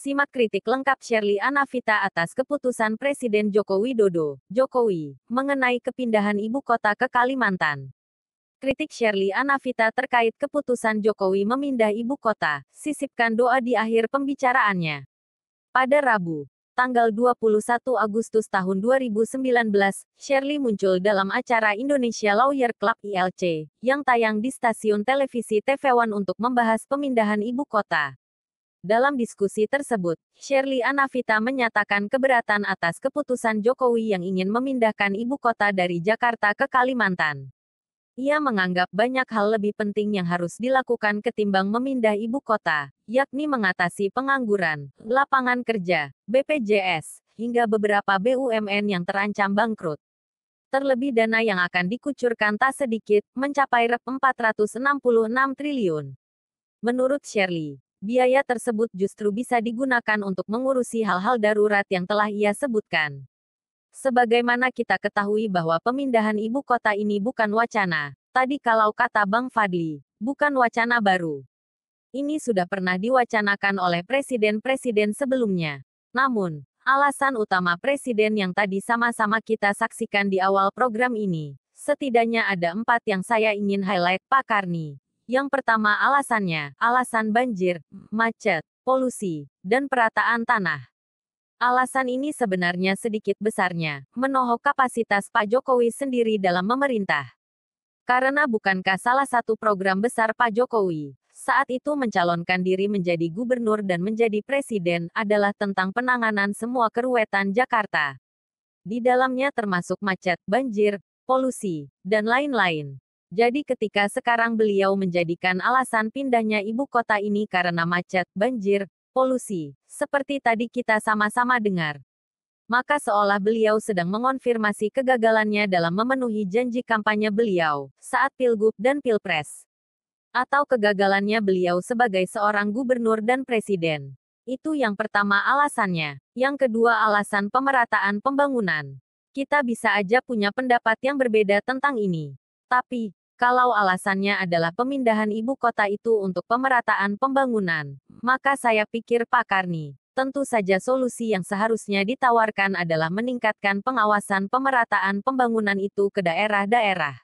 Simak kritik lengkap Shirley Anavita atas keputusan Presiden Joko Widodo, Jokowi, mengenai kepindahan ibu kota ke Kalimantan. Kritik Shirley Anavita terkait keputusan Jokowi memindah ibu kota, sisipkan doa di akhir pembicaraannya. Pada Rabu, tanggal 21 Agustus tahun 2019, Shirley muncul dalam acara Indonesia Lawyer Club ILC, yang tayang di stasiun televisi TV1 untuk membahas pemindahan ibu kota. Dalam diskusi tersebut, Shirley Anavita menyatakan keberatan atas keputusan Jokowi yang ingin memindahkan ibu kota dari Jakarta ke Kalimantan. Ia menganggap banyak hal lebih penting yang harus dilakukan ketimbang memindah ibu kota, yakni mengatasi pengangguran, lapangan kerja, BPJS, hingga beberapa BUMN yang terancam bangkrut. Terlebih dana yang akan dikucurkan tak sedikit, mencapai Rp 466 triliun. Menurut Shirley, biaya tersebut justru bisa digunakan untuk mengurusi hal-hal darurat yang telah ia sebutkan. Sebagaimana kita ketahui bahwa pemindahan ibu kota ini bukan wacana, tadi kalau kata Bang Fadli, bukan wacana baru. Ini sudah pernah diwacanakan oleh presiden-presiden sebelumnya. Namun, alasan utama presiden yang tadi sama-sama kita saksikan di awal program ini, setidaknya ada empat yang saya ingin highlight Pak Karni, yang pertama alasannya, alasan banjir, macet, polusi, dan perataan tanah. Alasan ini sebenarnya sedikit besarnya, menohok kapasitas Pak Jokowi sendiri dalam memerintah. Karena bukankah salah satu program besar Pak Jokowi saat itu mencalonkan diri menjadi gubernur dan menjadi presiden adalah tentang penanganan semua keruwetan Jakarta. Di dalamnya termasuk macet, banjir, polusi, dan lain-lain. Jadi ketika sekarang beliau menjadikan alasan pindahnya ibu kota ini karena macet, banjir, polusi, seperti tadi kita sama-sama dengar. Maka seolah beliau sedang mengonfirmasi kegagalannya dalam memenuhi janji kampanye beliau saat Pilgub dan Pilpres. Atau kegagalannya beliau sebagai seorang gubernur dan presiden. Itu yang pertama alasannya. Yang kedua alasan pemerataan pembangunan. Kita bisa aja punya pendapat yang berbeda tentang ini. Tapi, kalau alasannya adalah pemindahan ibu kota itu untuk pemerataan pembangunan, maka saya pikir Pak Karni, tentu saja solusi yang seharusnya ditawarkan adalah meningkatkan pengawasan pemerataan pembangunan itu ke daerah-daerah.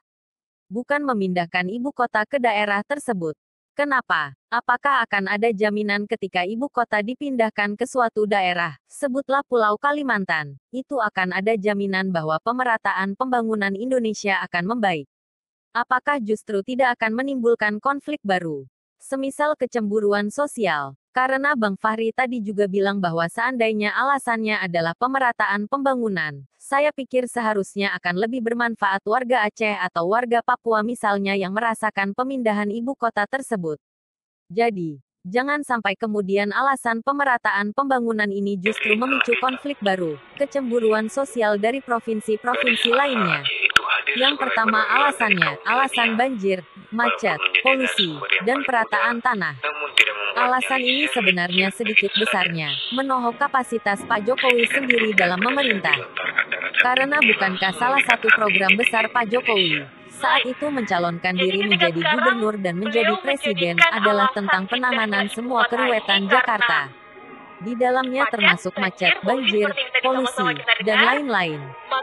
Bukan memindahkan ibu kota ke daerah tersebut. Kenapa? Apakah akan ada jaminan ketika ibu kota dipindahkan ke suatu daerah, sebutlah Pulau Kalimantan, itu akan ada jaminan bahwa pemerataan pembangunan Indonesia akan membaik? apakah justru tidak akan menimbulkan konflik baru? Semisal kecemburuan sosial, karena Bang Fahri tadi juga bilang bahwa seandainya alasannya adalah pemerataan pembangunan, saya pikir seharusnya akan lebih bermanfaat warga Aceh atau warga Papua misalnya yang merasakan pemindahan ibu kota tersebut. Jadi, jangan sampai kemudian alasan pemerataan pembangunan ini justru memicu konflik baru, kecemburuan sosial dari provinsi-provinsi lainnya. Yang pertama alasannya, alasan banjir, macet, polusi, dan perataan tanah. Alasan ini sebenarnya sedikit besarnya, menohok kapasitas Pak Jokowi sendiri dalam memerintah. Karena bukankah salah satu program besar Pak Jokowi saat itu mencalonkan diri menjadi gubernur dan menjadi presiden adalah tentang penanganan semua keruwetan Jakarta. Di dalamnya termasuk macet, banjir, polusi, dan lain-lain.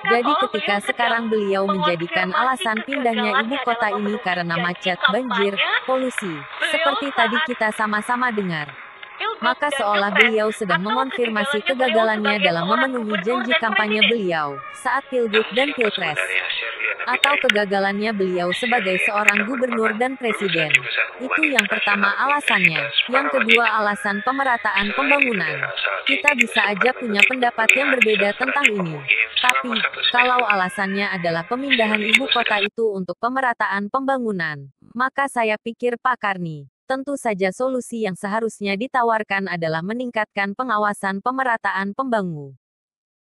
Jadi oh, ketika iya, sekarang beliau menjadikan alasan pindahnya ibu kota ini karena macet, banjir, polusi, seperti tadi kita sama-sama dengar. Maka seolah beliau sedang mengonfirmasi kegagalannya dalam memenuhi janji kampanye beliau saat Pilgub dan Pilpres atau kegagalannya beliau sebagai seorang gubernur dan presiden. Itu yang pertama alasannya. Yang kedua alasan pemerataan pembangunan. Kita bisa aja punya pendapat yang berbeda tentang ini. Tapi, kalau alasannya adalah pemindahan ibu kota itu untuk pemerataan pembangunan, maka saya pikir Pak Karni, tentu saja solusi yang seharusnya ditawarkan adalah meningkatkan pengawasan pemerataan pembangunan.